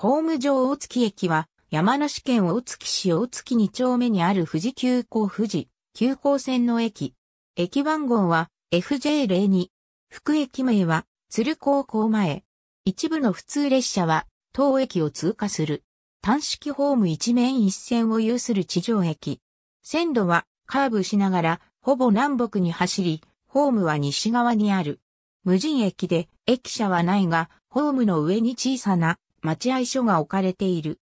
ホーム上大月駅は、山梨県大月市大月2丁目にある富士急行富士、急行線の駅。駅番号は FJ02。副駅名は鶴高校前。一部の普通列車は当駅を通過する。単式ホーム一面一線を有する地上駅。線路はカーブしながらほぼ南北に走り、ホームは西側にある。無人駅で駅舎はないが、ホームの上に小さな待合所が置かれている。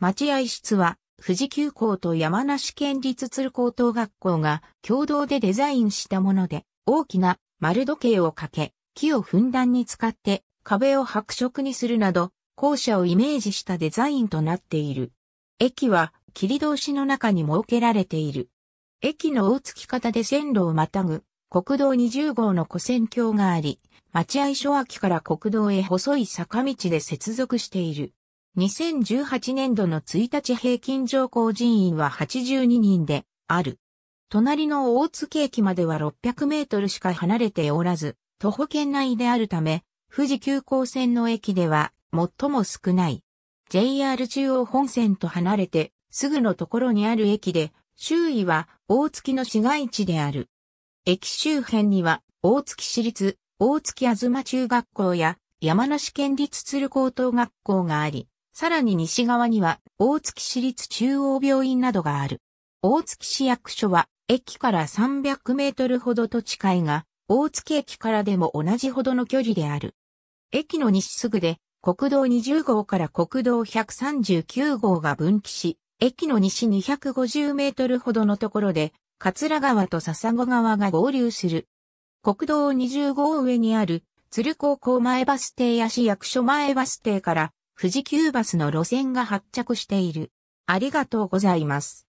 待合室は、富士急行と山梨県立鶴高等学校が共同でデザインしたもので、大きな丸時計をかけ、木をふんだんに使って壁を白色にするなど、校舎をイメージしたデザインとなっている。駅は、切通しの中に設けられている。駅の大月方で線路をまたぐ国道20号の古線橋があり、待合所脇から国道へ細い坂道で接続している。2018年度の1日平均乗降人員は82人である。隣の大月駅までは600メートルしか離れておらず、徒歩圏内であるため、富士急行線の駅では最も少ない。JR 中央本線と離れてすぐのところにある駅で、周囲は大月の市街地である。駅周辺には、大月市立、大月あずま中学校や、山梨県立鶴高等学校があり、さらに西側には、大月市立中央病院などがある。大月市役所は、駅から300メートルほどと近いが、大月駅からでも同じほどの距離である。駅の西すぐで、国道20号から国道139号が分岐し、駅の西250メートルほどのところで、桂川と笹子川が合流する。国道20号上にある、鶴高校前バス停や市役所前バス停から、富士急バスの路線が発着している。ありがとうございます。